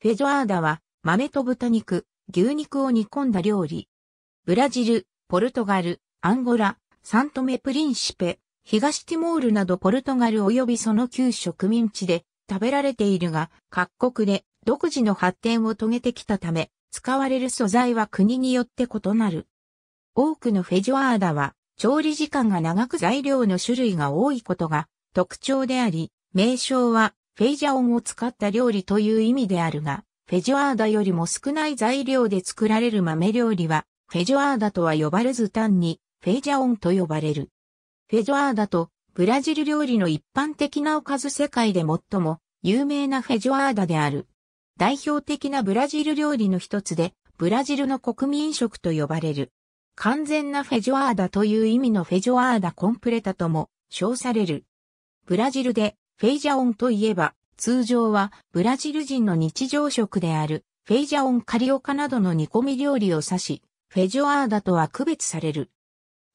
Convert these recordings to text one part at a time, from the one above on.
フェジョアーダは豆と豚肉、牛肉を煮込んだ料理。ブラジル、ポルトガル、アンゴラ、サントメプリンシペ、東ティモールなどポルトガル及びその旧植民地で食べられているが、各国で独自の発展を遂げてきたため、使われる素材は国によって異なる。多くのフェジョアーダは、調理時間が長く材料の種類が多いことが特徴であり、名称はフェイジャオンを使った料理という意味であるが、フェジョアーダよりも少ない材料で作られる豆料理は、フェジョアーダとは呼ばれず単に、フェイジャオンと呼ばれる。フェジョアーダと、ブラジル料理の一般的なおかず世界で最も有名なフェジョアーダである。代表的なブラジル料理の一つで、ブラジルの国民食と呼ばれる。完全なフェジョアーダという意味のフェジョアーダコンプレタとも称される。ブラジルでフェイジャオンといえば、通常はブラジル人の日常食である、フェイジャオンカリオカなどの煮込み料理を指し、フェジョアーダとは区別される。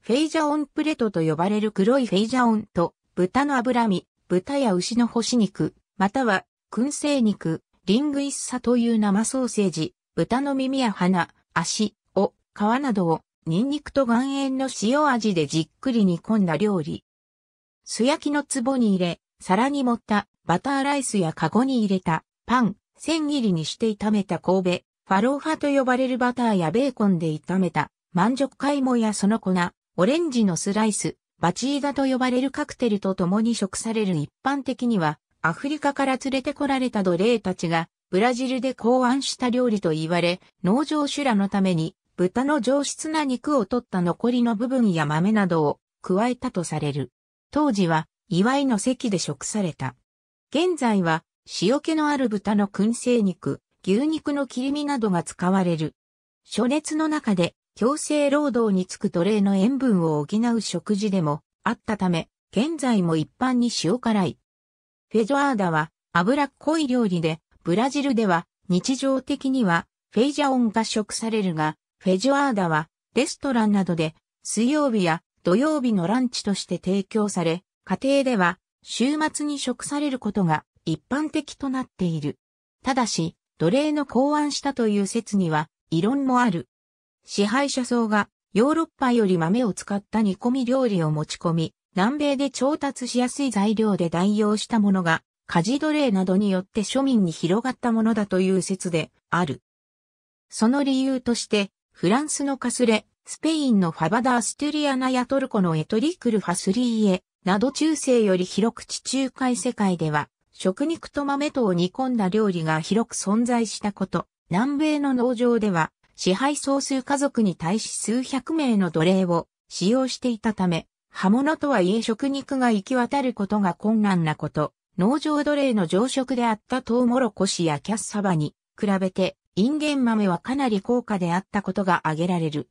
フェイジャオンプレトと呼ばれる黒いフェイジャオンと、豚の脂身、豚や牛の干し肉、または、燻製肉、リングイッサという生ソーセージ、豚の耳や鼻、足、を、皮などを、ニンニクと岩塩の塩味でじっくり煮込んだ料理。素焼きの壺に入れ、皿に盛ったバターライスやカゴに入れたパン、千切りにして炒めた神戸、ファローハと呼ばれるバターやベーコンで炒めた満足貝もやその粉、オレンジのスライス、バチーダと呼ばれるカクテルと共に食される一般的には、アフリカから連れてこられた奴隷たちが、ブラジルで考案した料理と言われ、農場修羅のために、豚の上質な肉を取った残りの部分や豆などを加えたとされる。当時は祝いの席で食された。現在は塩気のある豚の燻製肉、牛肉の切り身などが使われる。暑熱の中で強制労働につく奴隷の塩分を補う食事でもあったため、現在も一般に塩辛い。フェジョアーダは脂っこい料理で、ブラジルでは日常的にはフェイジャオンが食されるが、フェジョアーダはレストランなどで水曜日や土曜日のランチとして提供され、家庭では週末に食されることが一般的となっている。ただし、奴隷の考案したという説には異論もある。支配者層がヨーロッパより豆を使った煮込み料理を持ち込み、南米で調達しやすい材料で代用したものが、家事奴隷などによって庶民に広がったものだという説である。その理由として、フランスのカスレ、スペインのファバダ・アストゥリアナやトルコのエトリクル・ファスリーエ、など中世より広く地中海世界では、食肉と豆とを煮込んだ料理が広く存在したこと、南米の農場では、支配総数家族に対し数百名の奴隷を使用していたため、刃物とはいえ食肉が行き渡ることが困難なこと、農場奴隷の常食であったトウモロコシやキャッサバに比べて、インゲン豆はかなり高価であったことが挙げられる。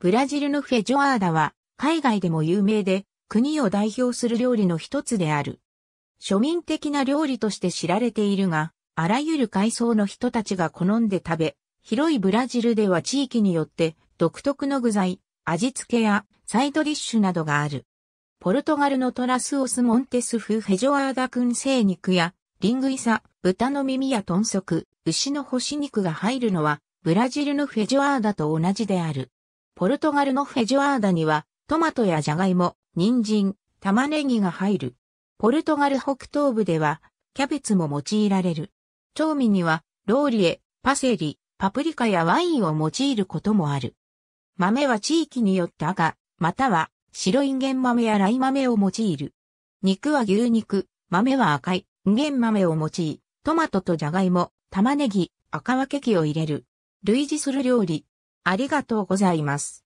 ブラジルのフェジョアーダは、海外でも有名で、国を代表する料理の一つである。庶民的な料理として知られているが、あらゆる階層の人たちが好んで食べ、広いブラジルでは地域によって独特の具材、味付けやサイドディッシュなどがある。ポルトガルのトラスオスモンテスフェジョアーダ燻製肉やリングイサ、豚の耳や豚足、牛の干し肉が入るのはブラジルのフェジョアーダと同じである。ポルトガルのフェジョアーダにはトマトやジャガイモ、人参、玉ねぎが入る。ポルトガル北東部では、キャベツも用いられる。調味には、ローリエ、パセリ、パプリカやワインを用いることもある。豆は地域によって赤、または白いんげん豆やライ豆を用いる。肉は牛肉、豆は赤い、んげん豆を用い、トマトとジャガイモ、玉ねぎ、赤分け器を入れる。類似する料理。ありがとうございます。